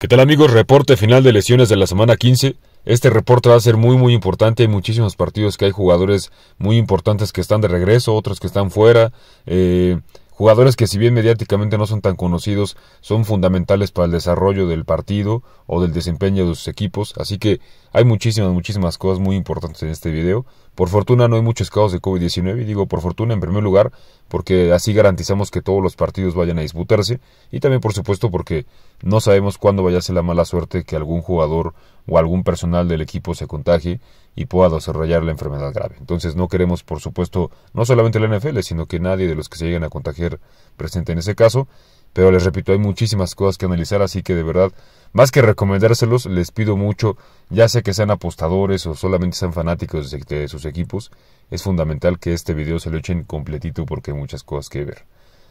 ¿Qué tal amigos? Reporte final de lesiones de la semana 15. Este reporte va a ser muy muy importante. Hay muchísimos partidos que hay jugadores muy importantes que están de regreso, otros que están fuera. Eh, jugadores que si bien mediáticamente no son tan conocidos, son fundamentales para el desarrollo del partido o del desempeño de sus equipos. Así que hay muchísimas, muchísimas cosas muy importantes en este video. Por fortuna no hay muchos casos de COVID-19 digo por fortuna en primer lugar porque así garantizamos que todos los partidos vayan a disputarse y también por supuesto porque no sabemos cuándo vaya a ser la mala suerte que algún jugador o algún personal del equipo se contagie y pueda desarrollar la enfermedad grave. Entonces no queremos por supuesto no solamente la NFL sino que nadie de los que se lleguen a contagiar presente en ese caso. Pero les repito, hay muchísimas cosas que analizar, así que de verdad más que recomendárselos, les pido mucho, ya sea que sean apostadores o solamente sean fanáticos de sus equipos, es fundamental que este video se lo echen completito porque hay muchas cosas que ver.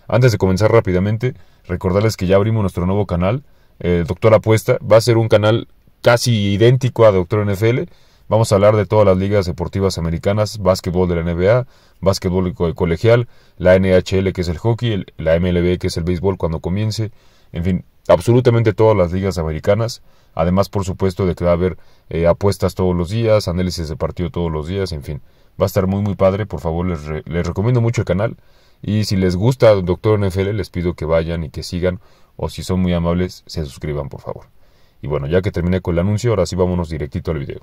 Antes de comenzar rápidamente, recordarles que ya abrimos nuestro nuevo canal, eh, Doctor Apuesta, va a ser un canal casi idéntico a Doctor NFL, Vamos a hablar de todas las ligas deportivas americanas, básquetbol de la NBA, básquetbol colegial, la NHL que es el hockey, la MLB que es el béisbol cuando comience, en fin, absolutamente todas las ligas americanas. Además, por supuesto, de que va a haber eh, apuestas todos los días, análisis de partido todos los días, en fin. Va a estar muy, muy padre. Por favor, les, les recomiendo mucho el canal. Y si les gusta Doctor NFL, les pido que vayan y que sigan. O si son muy amables, se suscriban, por favor. Y bueno, ya que terminé con el anuncio, ahora sí vámonos directito al video.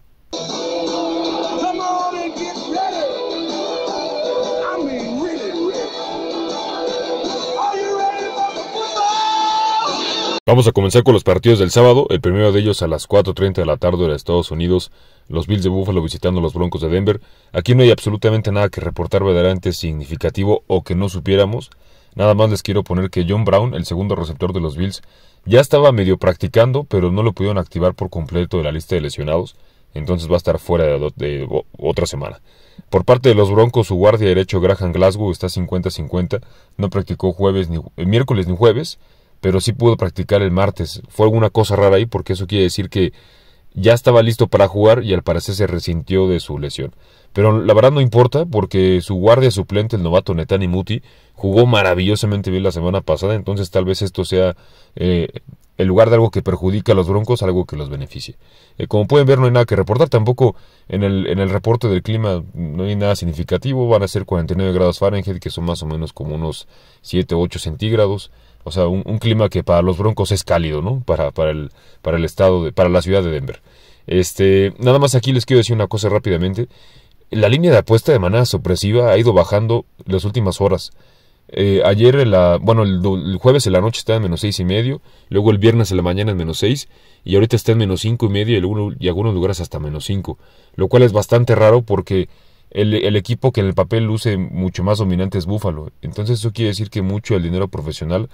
Vamos a comenzar con los partidos del sábado. El primero de ellos a las 4.30 de la tarde de Estados Unidos. Los Bills de Buffalo visitando a los Broncos de Denver. Aquí no hay absolutamente nada que reportar verdaderamente significativo o que no supiéramos. Nada más les quiero poner que John Brown, el segundo receptor de los Bills, ya estaba medio practicando, pero no lo pudieron activar por completo de la lista de lesionados. Entonces va a estar fuera de, otra semana. Por parte de los Broncos, su guardia derecho Graham Glasgow está 50-50. No practicó jueves ni, eh, miércoles ni jueves pero sí pudo practicar el martes. Fue alguna cosa rara ahí porque eso quiere decir que ya estaba listo para jugar y al parecer se resintió de su lesión. Pero la verdad no importa porque su guardia suplente, el novato Netani Muti, jugó maravillosamente bien la semana pasada, entonces tal vez esto sea eh, en lugar de algo que perjudica a los broncos, algo que los beneficie. Eh, como pueden ver, no hay nada que reportar, tampoco en el, en el reporte del clima no hay nada significativo, van a ser 49 grados Fahrenheit, que son más o menos como unos 7 o 8 centígrados. O sea, un, clima que para los Broncos es cálido, ¿no? Para, para, el, para el estado, de, para la ciudad de Denver. Este, nada más aquí les quiero decir una cosa rápidamente. La línea de apuesta de manera sorpresiva ha ido bajando las últimas horas. Eh, ayer, la, bueno, el, jueves en la noche estaba en menos seis y medio, luego el viernes en la mañana en menos seis, y ahorita está en menos cinco y medio y, y algunos lugares hasta menos cinco, lo cual es bastante raro porque el, el, equipo que en el papel luce mucho más dominante es Búfalo. Entonces eso quiere decir que mucho el dinero profesional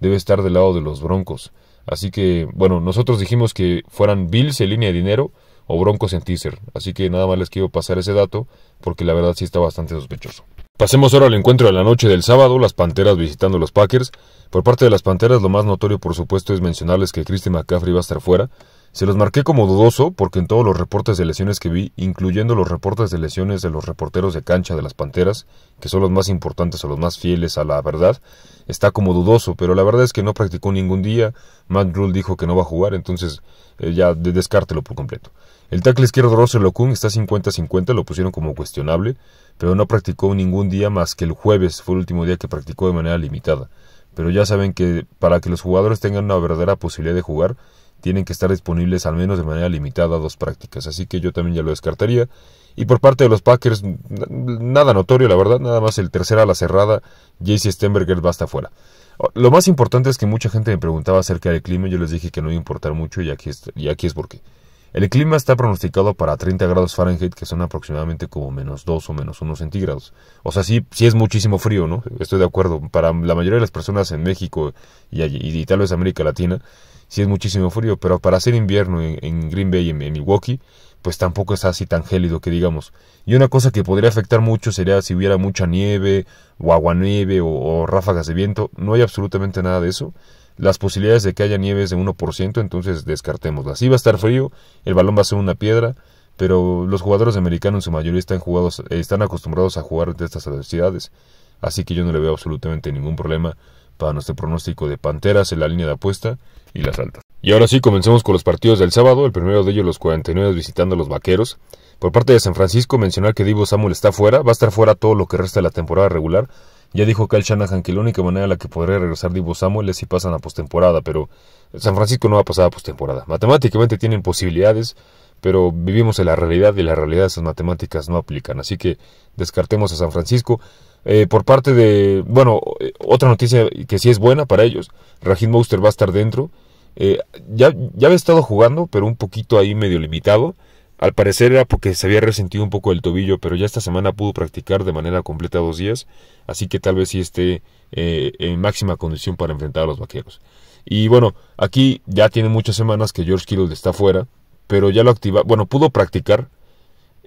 debe estar del lado de los Broncos. Así que, bueno, nosotros dijimos que fueran Bills en línea de dinero o Broncos en teaser. Así que nada más les quiero pasar ese dato porque la verdad sí está bastante sospechoso. Pasemos ahora al encuentro de la noche del sábado, las Panteras visitando los Packers. Por parte de las Panteras lo más notorio por supuesto es mencionarles que Christian McCaffrey va a estar fuera. Se los marqué como dudoso porque en todos los reportes de lesiones que vi, incluyendo los reportes de lesiones de los reporteros de cancha de las Panteras, que son los más importantes o los más fieles a la verdad, está como dudoso, pero la verdad es que no practicó ningún día, Matt Rule dijo que no va a jugar, entonces eh, ya descártelo por completo. El tackle izquierdo Russell Okun está 50-50, lo pusieron como cuestionable, pero no practicó ningún día más que el jueves, fue el último día que practicó de manera limitada. Pero ya saben que para que los jugadores tengan una verdadera posibilidad de jugar, tienen que estar disponibles al menos de manera limitada dos prácticas. Así que yo también ya lo descartaría. Y por parte de los Packers, nada notorio, la verdad, nada más el tercer a la cerrada, JC Stenberger va hasta afuera. Lo más importante es que mucha gente me preguntaba acerca del clima, yo les dije que no iba a importar mucho y aquí es, y aquí es porque. El clima está pronosticado para 30 grados Fahrenheit, que son aproximadamente como menos 2 o menos 1 centígrados. O sea, sí, sí es muchísimo frío, ¿no? Estoy de acuerdo. Para la mayoría de las personas en México y, y, y tal vez América Latina, si es muchísimo frío, pero para hacer invierno en, Green Bay y en, Milwaukee, pues tampoco es así tan gélido que digamos. Y una cosa que podría afectar mucho sería si hubiera mucha nieve, o aguanieve, o, o ráfagas de viento. No hay absolutamente nada de eso. Las posibilidades de que haya nieve es de 1%, entonces descartémoslas. Si va a estar frío, el balón va a ser una piedra, pero los jugadores americanos en su mayoría están, jugados, están acostumbrados a jugar de estas adversidades. Así que yo no le veo absolutamente ningún problema para nuestro pronóstico de Panteras en la línea de apuesta y las altas. Y ahora sí, comencemos con los partidos del sábado, el primero de ellos los 49 visitando a los Vaqueros. Por parte de San Francisco, mencionar que Divo Samuel está fuera, va a estar fuera todo lo que resta de la temporada regular. Ya dijo Kyle Shanahan que la única manera en la que podría regresar Divo Samuel es si pasan a postemporada, pero San Francisco no va a pasar a postemporada. Matemáticamente tienen posibilidades, pero vivimos en la realidad y la realidad esas matemáticas no aplican. Así que descartemos a San Francisco. Eh, por parte de, bueno, eh, otra noticia que sí es buena para ellos, Rajid Moster va a estar dentro. Eh, ya, ya había estado jugando, pero un poquito ahí medio limitado. Al parecer era porque se había resentido un poco el tobillo, pero ya esta semana pudo practicar de manera completa dos días, así que tal vez sí esté en máxima condición para enfrentar a los vaqueros. Y bueno, aquí ya tiene muchas semanas que George Kittle está fuera, pero ya lo activa, bueno, pudo practicar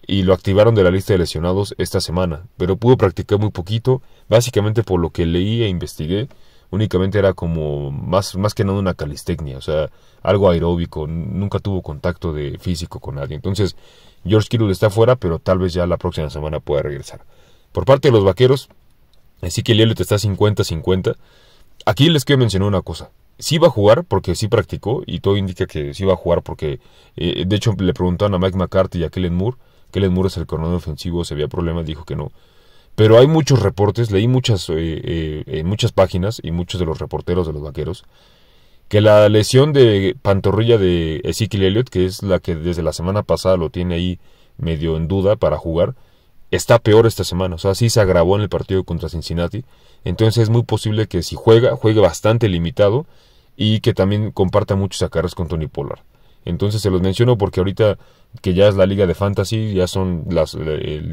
y lo activaron de la lista de lesionados esta semana, pero pudo practicar muy poquito, básicamente por lo que leí e investigué, únicamente era como más, más que nada una calistecnia, o sea, algo aeróbico, nunca tuvo contacto de físico con nadie. Entonces, George Kittle está fuera, pero tal vez ya la próxima semana pueda regresar. Por parte de los vaqueros, así que Lielet está 50-50. Aquí les quiero mencionar una cosa. Si va a jugar porque sí practicó y todo indica que sí va a jugar porque, eh, de hecho, le preguntaron a Mike McCarthy y a Kellen Moore Kellen Moore es el coronel ofensivo, se había problemas, dijo que no. Pero hay muchos reportes, leí muchas, eh, eh, eh, muchas páginas y muchos de los reporteros de los vaqueros, que la lesión de pantorrilla de Ezekiel Elliott, que es la que desde la semana pasada lo tiene ahí medio en duda para jugar, está peor esta semana. O sea, sí se agravó en el partido contra Cincinnati. Entonces es muy posible que si juega, juegue bastante limitado y que también comparta muchos acarreos con Tony Pollard. Entonces se los menciono porque ahorita que ya es la liga de fantasy, ya son las,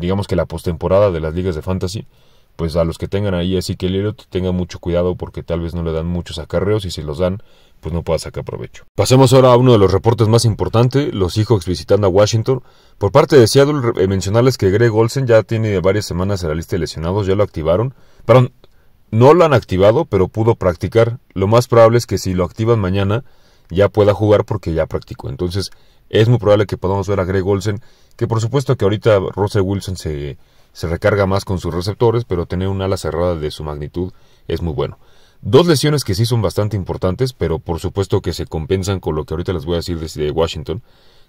digamos que la postemporada de las ligas de fantasy, pues a los que tengan ahí así que Elliott tengan mucho cuidado porque tal vez no le dan muchos acarreos y si los dan, pues no pueda sacar provecho. Pasemos ahora a uno de los reportes más importantes, los hijos visitando a Washington. Por parte de Seattle, eh, mencionarles que Greg Olsen ya tiene varias semanas en la lista de lesionados, ya lo activaron. Perdón, no lo han activado, pero pudo practicar. Lo más probable es que si lo activan mañana, ya pueda jugar porque ya practicó. Entonces, es muy probable que podamos ver a Greg Olsen, que por supuesto que ahorita Russell Wilson se, se recarga más con sus receptores, pero tener un ala cerrada de su magnitud es muy bueno. Dos lesiones que sí son bastante importantes, pero por supuesto que se compensan con lo que ahorita les voy a decir desde Washington.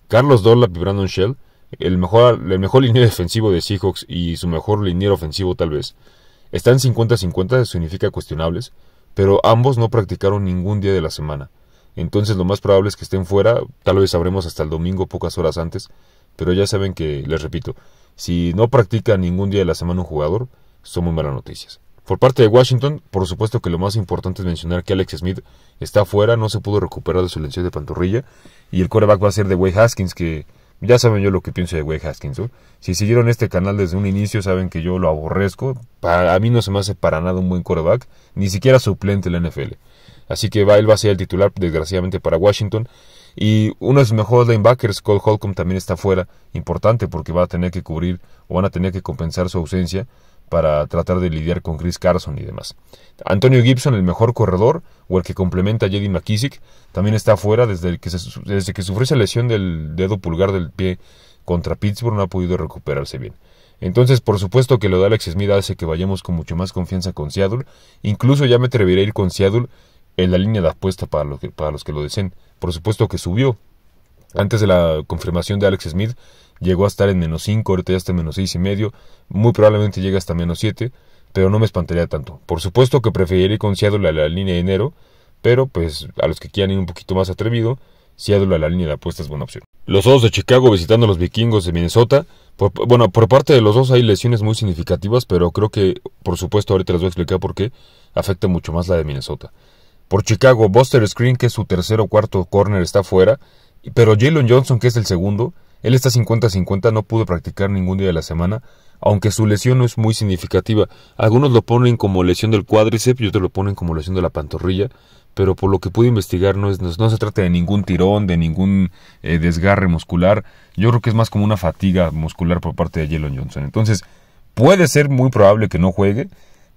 Carlos Dorlap y Brandon Shell, el mejor, el mejor línea defensivo de Seahawks y su mejor liniero ofensivo tal vez, están 50-50, significa cuestionables, pero ambos no practicaron ningún día de la semana. Entonces lo más probable es que estén fuera, tal vez sabremos hasta el domingo pocas horas antes, pero ya saben que, les repito, si no practica ningún día de la semana un jugador, son muy malas noticias. Por parte de Washington, por supuesto que lo más importante es mencionar que Alex Smith está fuera, no se pudo recuperar de su lesión de pantorrilla, y el coreback va a ser de wayne Haskins, que ya saben yo lo que pienso de wayne Haskins. Si siguieron este canal desde un inicio, saben que yo lo aborrezco. a mí no se me hace para nada un buen coreback, ni siquiera suplente en la NFL. Así que va, él va a ser el titular, desgraciadamente, para Washington. Y uno de sus mejores linebackers, Cole Holcomb, también está fuera. Importante porque va a tener que cubrir o van a tener que compensar su ausencia para tratar de lidiar con Chris Carson y demás. Antonio Gibson, el mejor corredor o el que complementa a Jedi McKissick, también está fuera desde, que, desde que sufrió esa lesión del dedo pulgar del pie contra Pittsburgh, no ha podido recuperarse bien. Entonces, por supuesto que lo de Alex Smith hace que vayamos con mucho más confianza con Seattle. Incluso ya me atreveré a ir con Seattle en la línea de apuesta para, los para los que lo deseen. Por supuesto que subió. Antes de la confirmación de Alex Smith, llegó a estar en menos 5, ahorita ya está en menos 6 y medio, muy probablemente llegue hasta menos 7, pero no me espantaría tanto. Por supuesto que preferiría con a la línea de enero, pero pues a los que quieran ir un poquito más atrevido, Seattle a la línea de apuesta es buena opción. Los dos de Chicago visitando a los Vikingos de Minnesota. bueno, por parte de los dos hay lesiones muy significativas, pero creo que, por supuesto, ahorita les voy a explicar por qué afecta mucho más la de Minnesota. Por Chicago, Buster Screen, que es su tercer o cuarto corner, está fuera, pero Jalen Johnson, que es el segundo, él está 50-50, no pudo practicar ningún día de la semana, aunque su lesión no es muy significativa. Algunos lo ponen como lesión del cuádriceps y otros lo ponen como lesión de la pantorrilla, pero por lo que pude investigar no, es, no, se trata de ningún tirón, de ningún eh, desgarre muscular. Yo creo que es más como una fatiga muscular por parte de Jalen Johnson. Entonces, puede ser muy probable que no juegue,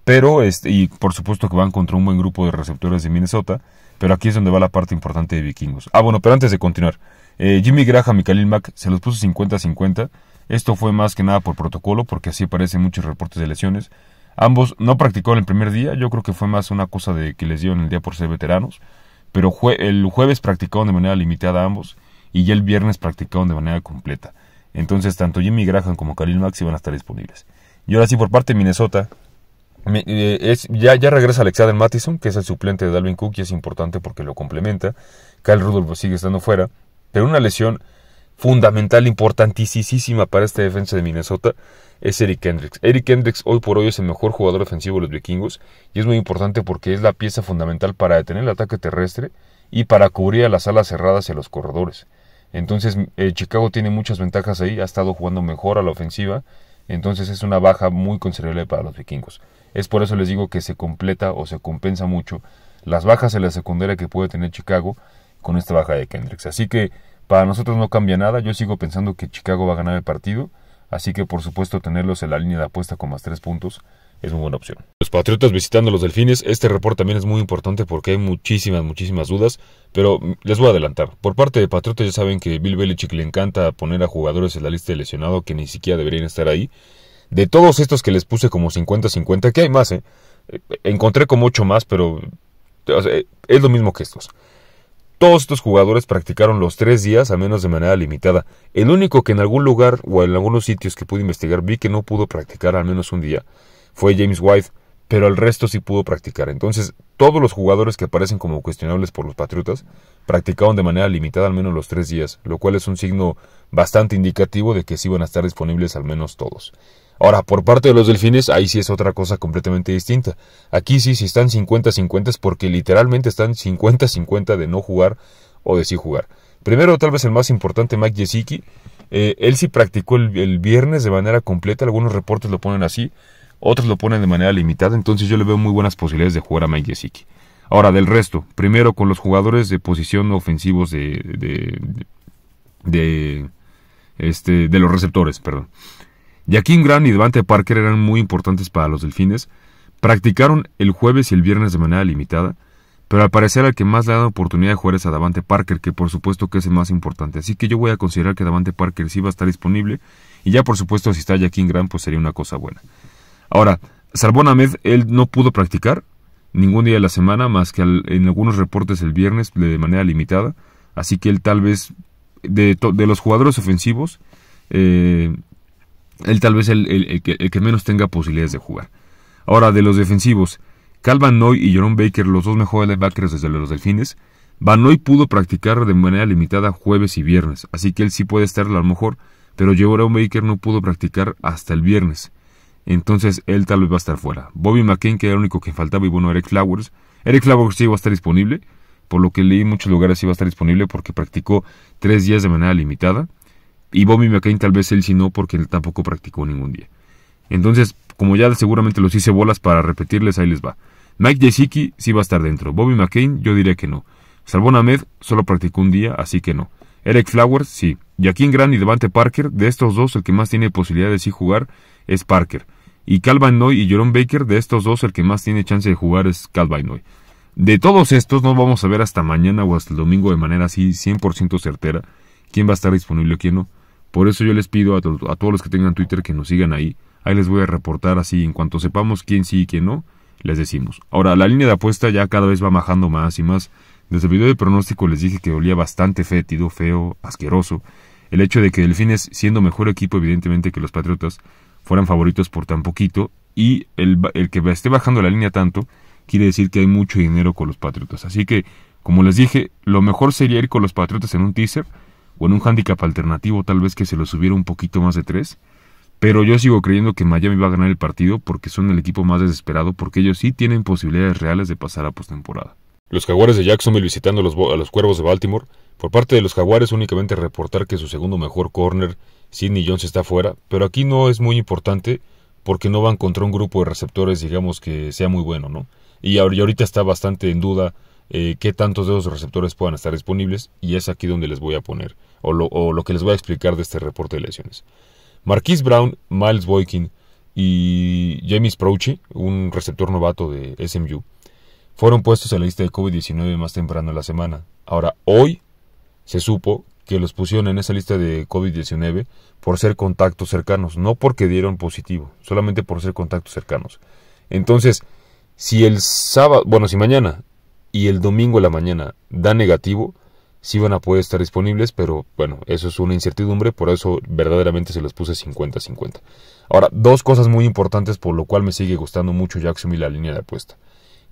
pero, este, y por supuesto que van contra un buen grupo de receptores de Minnesota. Pero aquí es donde va la parte importante de Vikingos. Ah, bueno, pero antes de continuar. Eh, Jimmy Graham y Khalil Mack se los puso 50-50. Esto fue más que nada por protocolo, porque así aparecen muchos reportes de lesiones. Ambos no practicaron el primer día, yo creo que fue más una cosa de que les dieron el día por ser veteranos, pero el jueves practicaron de manera limitada ambos y ya el viernes practicaron de manera completa. Entonces tanto Jimmy Graham como Khalil Max iban a estar disponibles. Y ahora sí, por parte de Minnesota, eh, ya, regresa Alexander Mattison, que es el suplente de Dalvin Cook y es importante porque lo complementa. Kyle Rudolph sigue estando fuera, pero una lesión fundamental, importantísima para esta defensa de Minnesota es Eric Hendricks. Eric Hendricks hoy por hoy es el mejor jugador ofensivo de los vikingos y es muy importante porque es la pieza fundamental para detener el ataque terrestre y para cubrir a las alas cerradas y a los corredores. Entonces eh, Chicago tiene muchas ventajas ahí, ha estado jugando mejor a la ofensiva, entonces es una baja muy considerable para los vikingos. Es por eso les digo que se completa o se compensa mucho las bajas en la secundaria que puede tener Chicago con esta baja de Kendricks. Así que para nosotros no cambia nada. Yo sigo pensando que Chicago va a ganar el partido. Así que por supuesto tenerlos en la línea de apuesta con más tres puntos es una buena opción. Los Patriotas visitando los Delfines, este reporte también es muy importante porque hay muchísimas, muchísimas dudas, pero mm, les voy a adelantar. Por parte de Patriotas ya saben que Bill Belichick le encanta poner a jugadores en la lista de lesionado que ni siquiera deberían estar ahí. De todos estos que les puse como 50-50, que hay más, ¿eh? Encontré como 8 más, pero es lo mismo que estos. Todos estos jugadores practicaron los tres días, a menos de manera limitada. El único que en algún lugar o en algunos sitios que pude investigar vi que no pudo practicar al menos un día fue James White, pero el resto sí pudo practicar. Entonces, todos los jugadores que aparecen como cuestionables por los Patriotas practicaron de manera limitada al menos los tres días, lo cual es un signo bastante indicativo de que sí van a estar disponibles al menos todos. Ahora, por parte de los delfines, ahí sí es otra cosa completamente distinta. Aquí sí, sí están 50-50 es porque literalmente están 50-50 de no jugar o de sí jugar. Primero, tal vez el más importante, Mike Yesiki eh, él sí practicó el, viernes de manera completa. Algunos reportes lo ponen así, otros lo ponen de manera limitada. Entonces yo le veo muy buenas posibilidades de jugar a Mike Yesiki. Ahora, del resto, primero con los jugadores de posición ofensivos de, de, de, este, de los receptores, perdón. Jaquín Grant y Davante Parker eran muy importantes para los delfines. Practicaron el jueves y el viernes de manera limitada, pero al parecer al que más le ha dado oportunidad de jugar es a Davante Parker, que por supuesto que es el más importante. Así que yo voy a considerar que Davante Parker sí va a estar disponible. Y ya por supuesto si está Jaquín Grant pues sería una cosa buena. Ahora, Sarbon Ahmed, él no pudo practicar ningún día de la semana más que en algunos reportes el viernes de manera limitada. Así que él tal vez, de, los jugadores ofensivos, eh, él tal vez el, el, que, menos tenga posibilidades de jugar. Ahora, de los defensivos, Cal Noy y Jerome Baker, los dos mejores backers desde los delfines, Van Noy pudo practicar de manera limitada jueves y viernes, así que él sí puede estar a lo mejor, pero Jerome Baker no pudo practicar hasta el viernes. Entonces él tal vez va a estar fuera. Bobby McCain, que era el único que faltaba, y bueno, Eric Flowers. Eric Flowers sí va a estar disponible, por lo que leí en muchos lugares sí va a estar disponible porque practicó tres días de manera limitada. Y Bobby McCain tal vez él sí no, porque él tampoco practicó ningún día. Entonces, como ya seguramente los hice bolas para repetirles, ahí les va. Mike Jesiki sí va a estar dentro. Bobby McCain, yo diré que no. Salvón Ahmed solo practicó un día, así que no. Eric Flowers, sí. Joaquín Grant y Devante Parker, de estos dos, el que más tiene posibilidad de sí jugar es Parker. Y Calvin Noy y Jerome Baker, de estos dos, el que más tiene chance de jugar es Calvin Noy. De todos estos, no vamos a ver hasta mañana o hasta el domingo de manera así 100% certera quién va a estar disponible o quién no. Por eso yo les pido a, todos los que tengan Twitter que nos sigan ahí. Ahí les voy a reportar así, en cuanto sepamos quién sí y quién no, les decimos. Ahora, la línea de apuesta ya cada vez va bajando más y más. Desde el video de pronóstico les dije que olía bastante fétido, feo, asqueroso. El hecho de que Delfines, siendo mejor equipo evidentemente que los Patriotas, fueran favoritos por tan poquito y el, el que esté bajando la línea tanto quiere decir que hay mucho dinero con los Patriotas. Así que, como les dije, lo mejor sería ir con los Patriotas en un teaser o en un hándicap alternativo tal vez que se lo subiera un poquito más de tres. Pero yo sigo creyendo que Miami va a ganar el partido porque son el equipo más desesperado, porque ellos sí tienen posibilidades reales de pasar a postemporada. Los Jaguares de Jacksonville visitando a los, Cuervos de Baltimore. Por parte de los Jaguares únicamente reportar que su segundo mejor corner, Sidney Jones, está fuera, pero aquí no es muy importante porque no van contra un grupo de receptores, digamos, que sea muy bueno, ¿no? Y ahorita está bastante en duda que eh, qué tantos de esos receptores puedan estar disponibles y es aquí donde les voy a poner o lo, que les voy a explicar de este reporte de lesiones. Marquise Brown, Miles Boykin y James Prouchy, un receptor novato de SMU, fueron puestos en la lista de COVID-19 más temprano en la semana. Ahora, hoy se supo que los pusieron en esa lista de COVID-19 por ser contactos cercanos, no porque dieron positivo, solamente por ser contactos cercanos. Entonces, si el sábado, bueno, si mañana y el domingo en la mañana da negativo, si van a poder estar disponibles, pero bueno, eso es una incertidumbre, por eso verdaderamente se los puse 50-50. Ahora, dos cosas muy importantes por lo cual me sigue gustando mucho y la línea de apuesta.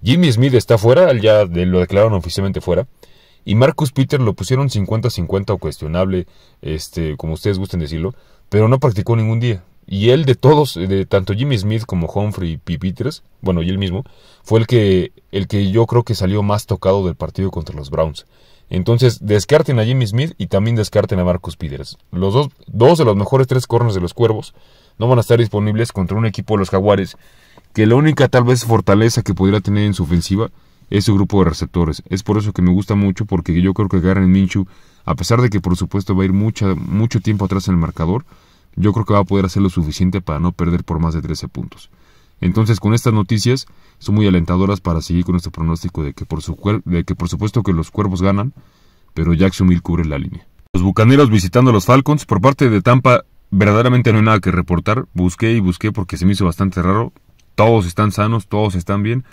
Jimmy Smith está fuera, ya lo declararon oficialmente fuera. Y Marcus Peter lo pusieron 50-50 o cuestionable, este, como ustedes gusten decirlo, pero no practicó ningún día. Y él de todos, de tanto Jimmy Smith como Humphrey y Peters, bueno, y él mismo, fue el que, el que yo creo que salió más tocado del partido contra los Browns. Entonces, descarten a Jimmy Smith y también descarten a Marcos Peters. Los dos, dos de los mejores tres corners de los Cuervos no van a estar disponibles contra un equipo de los Jaguares que la única tal vez fortaleza que pudiera tener en su ofensiva es su grupo de receptores. Es por eso que me gusta mucho porque yo creo que Garen Minshew, a pesar de que por supuesto va a ir mucho tiempo atrás en el marcador, yo creo que va a poder hacer lo suficiente para no perder por más de 13 puntos. Entonces, con estas noticias, son muy alentadoras para seguir con este pronóstico de que por, supuesto que los cuervos ganan, pero Jacksonville cubre la línea. Los bucaneros visitando a los Falcons, por parte de Tampa, verdaderamente no hay nada que reportar. Busqué y busqué porque se me hizo bastante raro. Todos están sanos, todos están bien,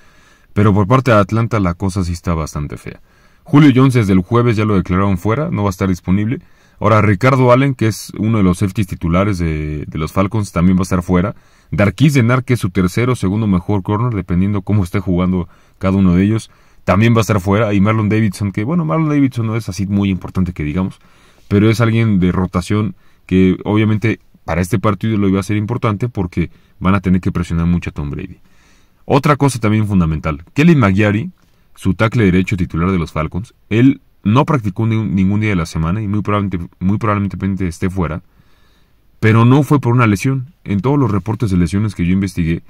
pero por parte de Atlanta la cosa sí está bastante fea. Julio Jones desde el jueves ya lo declararon fuera, no va a estar disponible. Ahora Ricardo Allen, que es uno de los safeties titulares de, de los Falcons, también va a estar fuera. Darquís de que es su tercero o segundo mejor corner, dependiendo cómo esté jugando cada uno de ellos, también va a estar fuera. Y Marlon Davidson, que bueno, Marlon Davidson no es así muy importante que digamos, pero es alguien de rotación que obviamente para este partido lo iba a ser importante porque van a tener que presionar mucho a Tom Brady. Otra cosa también fundamental, Kelly Maggiari, su tackle derecho titular de los Falcons, él no practicó ningún día de la semana y muy probablemente, muy probablemente esté fuera. Pero no fue por una lesión. En todos los reportes de lesiones que yo investigué,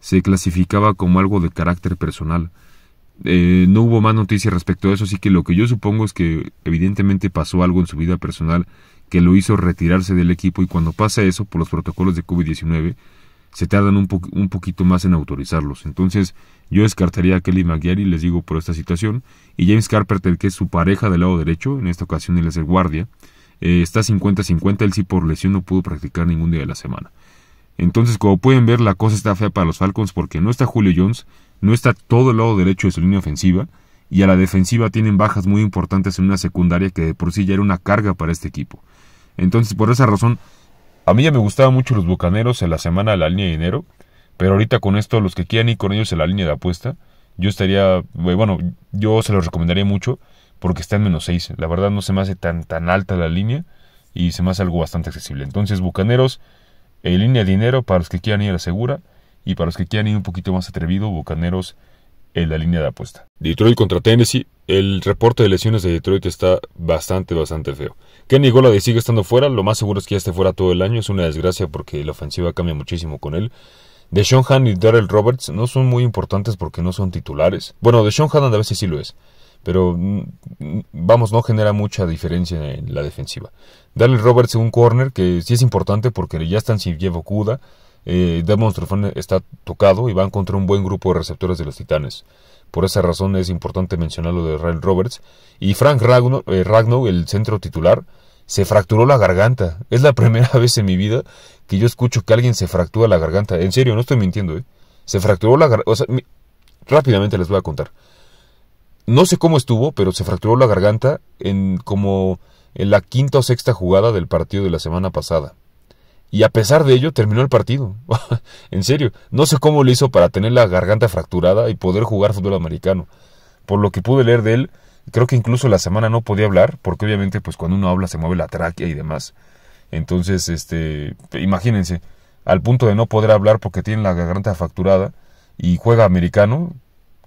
se clasificaba como algo de carácter personal. Eh, no hubo más noticias respecto a eso, así que lo que yo supongo es que evidentemente pasó algo en su vida personal que lo hizo retirarse del equipo y cuando pasa eso por los protocolos de COVID-19 se tardan un, poquito más en autorizarlos. Entonces yo descartaría a Kelly y les digo, por esta situación, y James Carpenter, que es su pareja del lado derecho, en esta ocasión él es el guardia, eh, está 50-50, él sí por lesión no pudo practicar ningún día de la semana. Entonces, como pueden ver, la cosa está fea para los Falcons porque no está Julio Jones, no está todo el lado derecho de su línea ofensiva, y a la defensiva tienen bajas muy importantes en una secundaria que de por sí ya era una carga para este equipo. Entonces, por esa razón, a mí ya me gustaban mucho los Bucaneros en la semana de la línea de dinero, pero ahorita con esto, los que quieran ir con ellos en la línea de apuesta, yo estaría, eh, bueno, yo se los recomendaría mucho, porque está en menos 6. La verdad no se me hace tan, tan alta la línea y se me hace algo bastante accesible. Entonces, Bucaneros, en eh, línea de dinero para los que quieran ir a la segura y para los que quieran ir un poquito más atrevido, Bucaneros en la línea de apuesta. Detroit contra Tennessee. El reporte de lesiones de Detroit está bastante, bastante feo. Kenny Golade sigue estando fuera. Lo más seguro es que ya esté fuera todo el año. Es una desgracia porque la ofensiva cambia muchísimo con él. Sean Han y Darrell Roberts no son muy importantes porque no son titulares. Bueno, Sean Han a veces sí lo es pero mm, mm, vamos, no genera mucha diferencia en la defensiva. Darle Roberts un corner, que sí es importante porque ya están sin llevo cuda eh, está tocado y va contra un buen grupo de receptores de los Titanes. Por esa razón es importante mencionar lo de Ryan Roberts. Y Frank eh, Ragno el centro titular, se fracturó la garganta. Es la primera vez en mi vida que yo escucho que alguien se fractura la garganta. En serio, no estoy mintiendo, ¿eh? Se fracturó la garganta. O sea, rápidamente les voy a contar. No sé cómo estuvo, pero se fracturó la garganta en como en la quinta o sexta jugada del partido de la semana pasada. Y a pesar de ello, terminó el partido. en serio, no sé cómo lo hizo para tener la garganta fracturada y poder jugar fútbol americano. Por lo que pude leer de él, creo que incluso la semana no podía hablar, porque obviamente pues cuando uno habla se mueve la tráquea y demás. Entonces, este, imagínense, al punto de no poder hablar porque tiene la garganta fracturada y juega americano,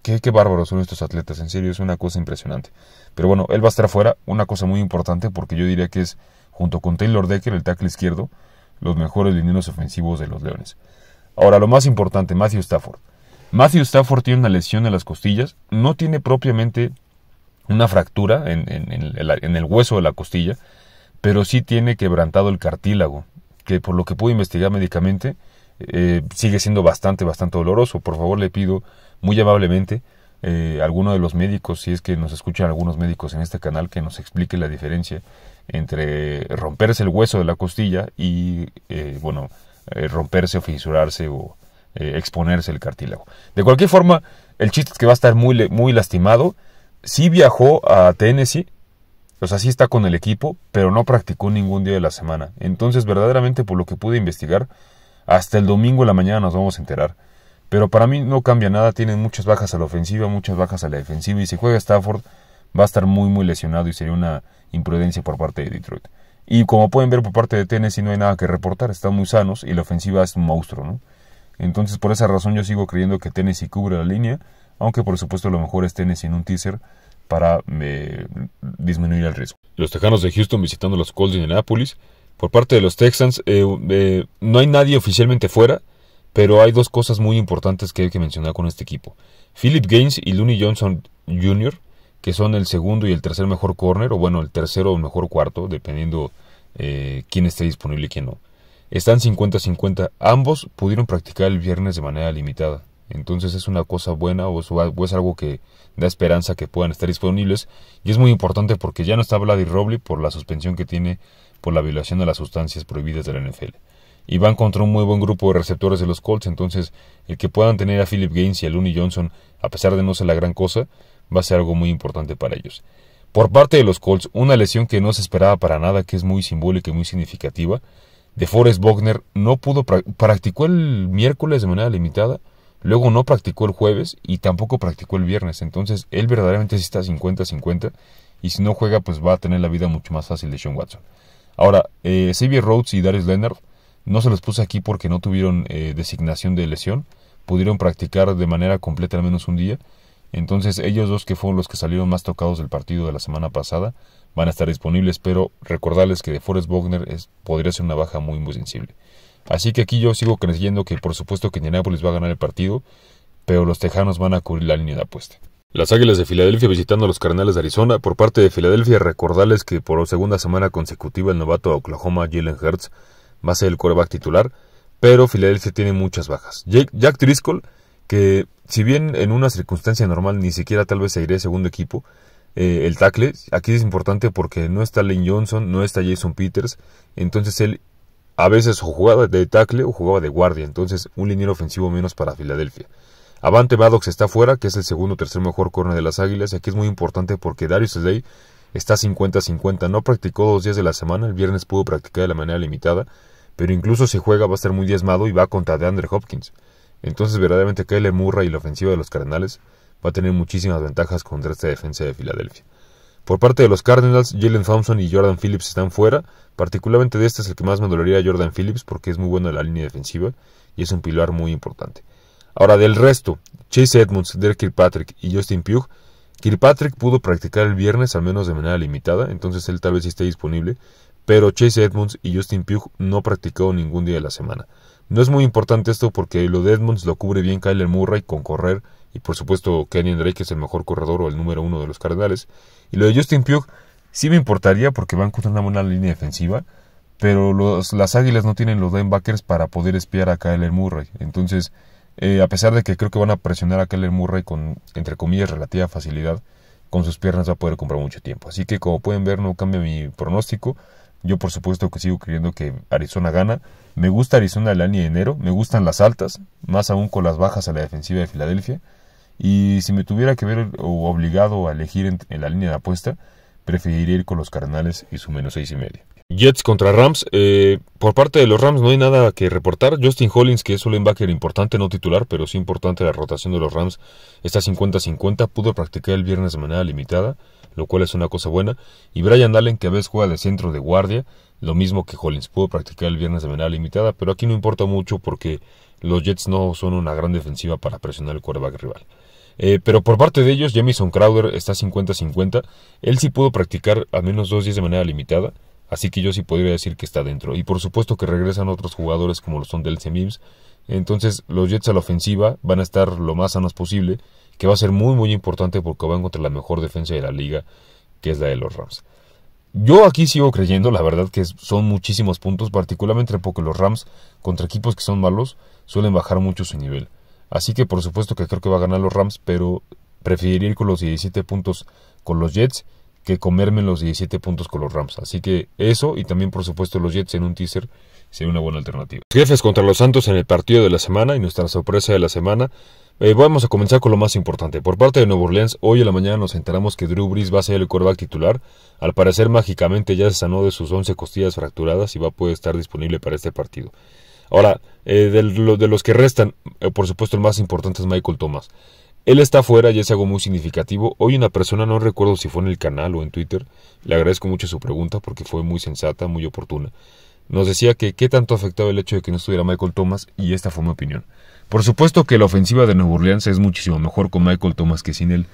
Qué, qué bárbaros son estos atletas, en serio, es una cosa impresionante. Pero bueno, él va a estar fuera, una cosa muy importante, porque yo diría que es, junto con Taylor Decker, el tackle izquierdo, los mejores lineros ofensivos de los Leones. Ahora, lo más importante, Matthew Stafford. Matthew Stafford tiene una lesión en las costillas, no tiene propiamente una fractura en, en, el, hueso de la costilla, pero sí tiene quebrantado el cartílago, que por lo que pude investigar médicamente eh, sigue siendo bastante, bastante doloroso. Por favor le pido muy amablemente eh, alguno de los médicos, si es que nos escuchan algunos médicos en este canal, que nos explique la diferencia entre romperse el hueso de la costilla y, eh, bueno, eh, romperse o fisurarse o eh, exponerse el cartílago. De cualquier forma, el chiste es que va a estar muy, muy lastimado. Sí viajó a Tennessee, o sea, sí está con el equipo, pero no practicó ningún día de la semana. Entonces, verdaderamente, por lo que pude investigar, hasta el domingo de la mañana nos vamos a enterar pero para mí no cambia nada, tienen muchas bajas a la ofensiva, muchas bajas a la defensiva y si juega Stafford va a estar muy muy lesionado y sería una imprudencia por parte de Detroit. Y como pueden ver por parte de Tennessee no hay nada que reportar, están muy sanos y la ofensiva es un monstruo, ¿no? Entonces por esa razón yo sigo creyendo que Tennessee cubre la línea, aunque por supuesto lo mejor es Tennessee en un teaser para eh, disminuir el riesgo. Los texanos de Houston visitando los Colts de Indianapolis. Por parte de los Texans, eh, eh, no hay nadie oficialmente fuera. Pero hay dos cosas muy importantes que hay que mencionar con este equipo. Philip Gaines y Looney Johnson Jr., que son el segundo y el tercer mejor corner, o bueno, el tercero o mejor cuarto, dependiendo eh, quién esté disponible y quién no. Están 50-50. Ambos pudieron practicar el viernes de manera limitada. Entonces es una cosa buena o es algo que da esperanza que puedan estar disponibles. Y es muy importante porque ya no está Vladdy Robley por la suspensión que tiene por la violación de las sustancias prohibidas de la NFL y van contra un muy buen grupo de receptores de los Colts, entonces el que puedan tener a Philip Gaines y a Looney Johnson, a pesar de no ser la gran cosa, va a ser algo muy importante para ellos. Por parte de los Colts, una lesión que no se esperaba para nada, que es muy simbólica y muy significativa, de Forrest Bogner no pudo, practicó el miércoles de manera limitada, luego no practicó el jueves y tampoco practicó el viernes, entonces él verdaderamente sí está 50-50 y si no juega pues va a tener la vida mucho más fácil de Sean Watson. Ahora, eh, Xavier Rhodes y Darius Leonard no se los puse aquí porque no tuvieron eh, designación de lesión, pudieron practicar de manera completa al menos un día. Entonces ellos dos que fueron los que salieron más tocados del partido de la semana pasada van a estar disponibles, pero recordarles que de Forrest Wagner podría ser una baja muy muy sensible. Así que aquí yo sigo creyendo que por supuesto que Indianapolis va a ganar el partido, pero los Tejanos van a cubrir la línea de apuesta. Las Águilas de Filadelfia visitando a los carnales de Arizona. Por parte de Filadelfia, recordarles que por segunda semana consecutiva el novato de Oklahoma, Jalen Hurts, va a ser el coreback titular, pero Filadelfia tiene muchas bajas. Jack Driscoll, que si bien en una circunstancia normal ni siquiera tal vez se iría segundo equipo, eh, el tackle, aquí es importante porque no está Lane Johnson, no está Jason Peters, entonces él a veces o jugaba de tackle o jugaba de guardia, entonces un liniero ofensivo menos para Filadelfia. Avante Maddox está fuera, que es el segundo o tercer mejor corner de las Águilas, y aquí es muy importante porque Darius Slay Está 50-50. No practicó dos días de la semana. El viernes pudo practicar de la manera limitada. Pero incluso si juega va a estar muy diezmado y va contra DeAndre Hopkins. Entonces verdaderamente Kyle Murray y la ofensiva de los Cardenales va a tener muchísimas ventajas contra esta defensa de Filadelfia. Por parte de los Cardinals, Jalen Thompson y Jordan Phillips están fuera. Particularmente de este es el que más me dolería a Jordan Phillips porque es muy bueno en la línea defensiva y es un pilar muy importante. Ahora del resto, Chase Edmonds, Derek Kirkpatrick y Justin Pugh Kirkpatrick pudo practicar el viernes al menos de manera limitada, entonces él tal vez esté disponible, pero Chase Edmonds y Justin Pugh no practicaron ningún día de la semana. No es muy importante esto porque lo de Edmonds lo cubre bien Kyler Murray con correr y por supuesto Kenny Drake es el mejor corredor o el número uno de los Cardenales. Y lo de Justin Pugh sí me importaría porque van encontrar una buena línea defensiva, pero los, las Águilas no tienen los linebackers para poder espiar a Kyler Murray. Entonces eh, a pesar de que creo que van a presionar a Keller Murray con, entre comillas, relativa facilidad, con sus piernas va a poder comprar mucho tiempo. Así que como pueden ver no cambia mi pronóstico. Yo por supuesto que sigo creyendo que Arizona gana. Me gusta Arizona el año de enero, me gustan las altas, más aún con las bajas a la defensiva de Filadelfia. Y si me tuviera que ver obligado a elegir en, la línea de apuesta, preferiría ir con los Cardenales y su menos seis y medio. Jets contra Rams. Eh, por parte de los Rams no hay nada que reportar. Justin Hollins, que es un linebacker importante, no titular, pero sí importante la rotación de los Rams, está 50-50. Pudo practicar el viernes de manera limitada, lo cual es una cosa buena. Y Brian Allen, que a veces juega de centro de guardia, lo mismo que Hollins. Pudo practicar el viernes de manera limitada, pero aquí no importa mucho porque los Jets no son una gran defensiva para presionar el quarterback rival. Eh, pero por parte de ellos, Jamison Crowder está 50-50. Él sí pudo practicar al menos dos días de manera limitada Así que yo sí podría decir que está dentro. Y por supuesto que regresan otros jugadores como lo son del Mims. Entonces los Jets a la ofensiva van a estar lo más sanos posible, que va a ser muy muy importante porque van contra la mejor defensa de la liga, que es la de los Rams. Yo aquí sigo creyendo, la verdad que son muchísimos puntos, particularmente porque los Rams contra equipos que son malos suelen bajar mucho su nivel. Así que por supuesto que creo que va a ganar los Rams, pero preferiría ir con los 17 puntos con los Jets que comerme los 17 puntos con los Rams. Así que eso y también por supuesto los Jets en un teaser sería una buena alternativa. Jefes contra los Santos en el partido de la semana y nuestra sorpresa de la semana. Eh, vamos a comenzar con lo más importante. Por parte de Nuevo Orleans, hoy en la mañana nos enteramos que Drew Brees va a ser el quarterback titular. Al parecer, mágicamente ya se sanó de sus 11 costillas fracturadas y va a poder estar disponible para este partido. Ahora, eh, de, lo, los que restan, eh, por supuesto el más importante es Michael Thomas. Él está afuera y es algo muy significativo. Hoy una persona, no recuerdo si fue en el canal o en Twitter, le agradezco mucho su pregunta porque fue muy sensata, muy oportuna. Nos decía que qué tanto afectaba el hecho de que no estuviera Michael Thomas y esta fue mi opinión. Por supuesto que la ofensiva de Nueva Orleans es muchísimo mejor con Michael Thomas que sin él.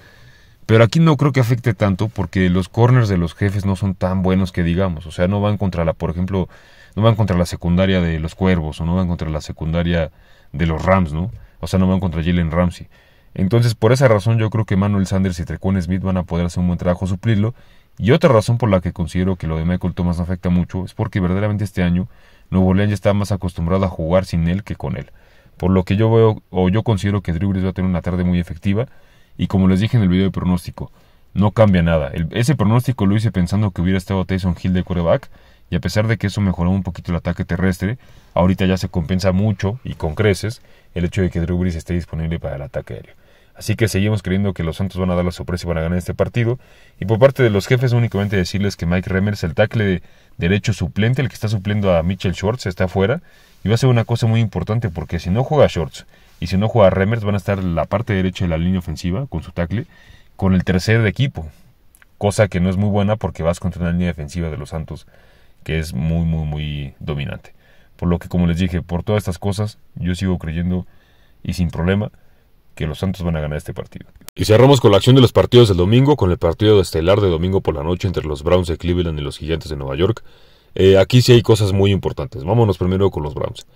Pero aquí no creo que afecte tanto porque los corners de los jefes no son tan buenos que digamos. O sea, no van contra la, por ejemplo, no van contra la secundaria de los Cuervos o no van contra la secundaria de los Rams, ¿no? O sea, no van contra Jalen Ramsey. Entonces, por esa razón, yo creo que Manuel Sanders y Trequan Smith van a poder hacer un buen trabajo suplirlo. Y otra razón por la que considero que lo de Michael Thomas afecta mucho es porque verdaderamente este año Nuevo León ya está más acostumbrado a jugar sin él que con él. Por lo que yo veo o yo considero que Drew Brees va a tener una tarde muy efectiva. Y como les dije en el video de pronóstico, no cambia nada. ese pronóstico lo hice pensando que hubiera estado Tyson Hill de quarterback. Y a pesar de que eso mejoró un poquito el ataque terrestre, ahorita ya se compensa mucho y con creces el hecho de que Drew Brees esté disponible para el ataque aéreo. Así que seguimos creyendo que los Santos van a dar la sorpresa y van a ganar este partido. Y por parte de los jefes, únicamente decirles que Mike Remers el tackle de derecho suplente, el que está supliendo a Mitchell Schwartz, está afuera. Y va a ser una cosa muy importante porque si no juega shorts y si no juega Remers van a estar la parte derecha de la línea ofensiva con su tackle con el tercer de equipo. Cosa que no es muy buena porque vas contra una línea defensiva de los Santos que es muy, muy, muy dominante. Por lo que, como les dije, por todas estas cosas, yo sigo creyendo y sin problema que los Santos van a ganar este partido. Y cerramos con la acción de los partidos del domingo, con el partido estelar de domingo por la noche entre los Browns de Cleveland y los Gigantes de Nueva York. Eh, aquí sí hay cosas muy importantes. Vámonos primero con los Browns.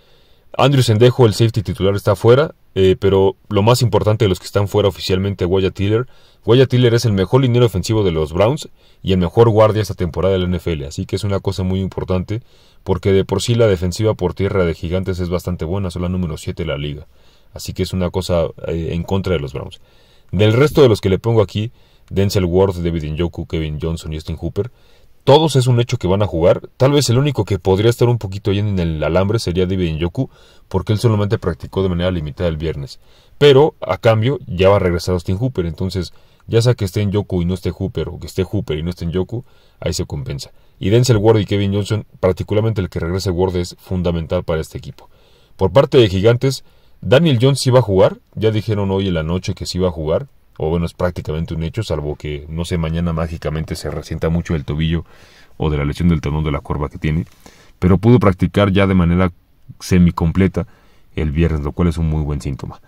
Andrew Sendejo, el safety titular, está fuera, eh, pero lo más importante de los que están fuera oficialmente, Guaya Tiller. Guaya Tiller es el mejor liniero ofensivo de los Browns y el mejor guardia esta temporada de la NFL, así que es una cosa muy importante porque de por sí la defensiva por tierra de Gigantes es bastante buena, son la número 7 de la liga. Así que es una cosa eh, en contra de los Browns. Del resto de los que le pongo aquí, Denzel Ward, David Yoku, Kevin Johnson y Justin Hooper, todos es un hecho que van a jugar. Tal vez el único que podría estar un poquito yendo en el alambre sería David Njoku, porque él solamente practicó de manera limitada el viernes. Pero, a cambio, ya va a regresar Austin Hooper, entonces ya sea que esté en Yoku y no esté Hooper, o que esté Hooper y no esté en Yoku, ahí se compensa. Y Denzel Ward y Kevin Johnson, particularmente el que regrese Ward, es fundamental para este equipo. Por parte de Gigantes, Daniel Jones iba a jugar, ya dijeron hoy en la noche que sí iba a jugar, o bueno, es prácticamente un hecho, salvo que, no sé, mañana mágicamente se resienta mucho el tobillo o de la lesión del tendón de la corva que tiene, pero pudo practicar ya de manera semicompleta el viernes, lo cual es un muy buen síntoma.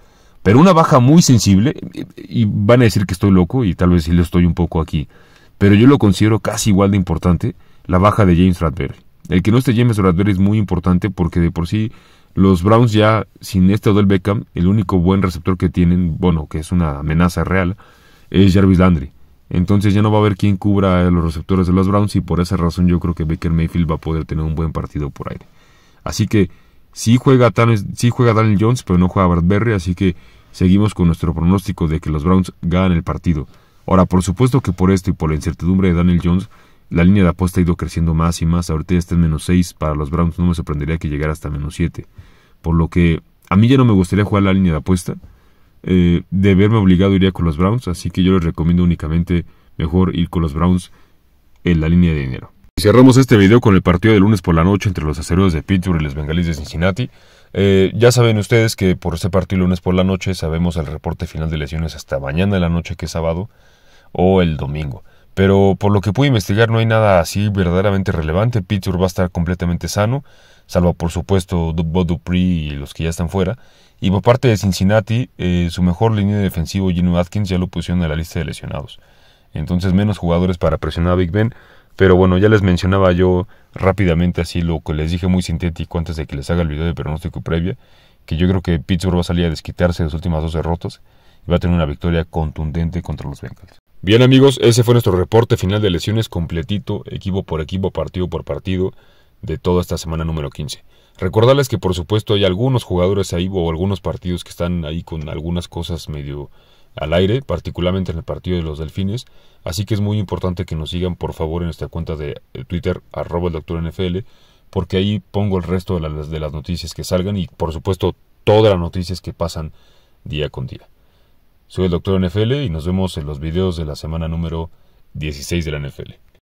Pero una baja muy sensible, y van a decir que estoy loco, y tal vez sí lo estoy un poco aquí, pero yo lo considero casi igual de importante, la baja de James Radberry. El que no esté James Radberry es muy importante porque de por sí los Browns ya sin este Odell Beckham, el único buen receptor que tienen, bueno, que es una amenaza real, es Jarvis Landry. Entonces ya no va a haber quién cubra a los receptores de los Browns y por esa razón yo creo que Baker Mayfield va a poder tener un buen partido por aire. Así que sí juega, juega Daniel Jones, pero no juega Brad Berry, así que seguimos con nuestro pronóstico de que los Browns ganan el partido. Ahora, por supuesto que por esto y por la incertidumbre de Daniel Jones, la línea de apuesta ha ido creciendo más y más. Ahorita ya está en menos 6. Para los Browns no me sorprendería que llegara hasta menos 7. Por lo que a mí ya no me gustaría jugar la línea de apuesta. Eh, de verme obligado iría con los Browns. Así que yo les recomiendo únicamente mejor ir con los Browns en la línea de dinero. Cerramos este video con el partido de lunes por la noche entre los acereros de Pittsburgh y los bengalíes de Cincinnati. Eh, ya saben ustedes que por ese partido lunes por la noche sabemos el reporte final de lesiones hasta mañana de la noche que es sábado o el domingo. Pero por lo que pude investigar no hay nada así verdaderamente relevante. Pittsburgh va a estar completamente sano, salvo por supuesto Dubbo Dupree y los que ya están fuera. Y por parte de Cincinnati, eh, su mejor línea de defensivo, Gino Atkins, ya lo pusieron en la lista de lesionados. Entonces menos jugadores para presionar a Big Ben. Pero bueno, ya les mencionaba yo rápidamente así lo que les dije muy sintético antes de que les haga el video de pronóstico previa, que yo creo que Pittsburgh va a salir a desquitarse de las últimas dos derrotas y va a tener una victoria contundente contra los Bengals. Bien amigos, ese fue nuestro reporte final de lesiones completito, equipo por equipo, partido por partido, de toda esta semana número 15. Recordarles que por supuesto hay algunos jugadores ahí o algunos partidos que están ahí con algunas cosas medio al aire, particularmente en el partido de los delfines, así que es muy importante que nos sigan por favor en nuestra cuenta de eh, Twitter, arroba el doctor NFL, porque ahí pongo el resto de las, de las noticias que salgan y por supuesto todas las noticias que pasan día con día. Soy el Doctor NFL y nos vemos en los videos de la semana número 16 de la NFL.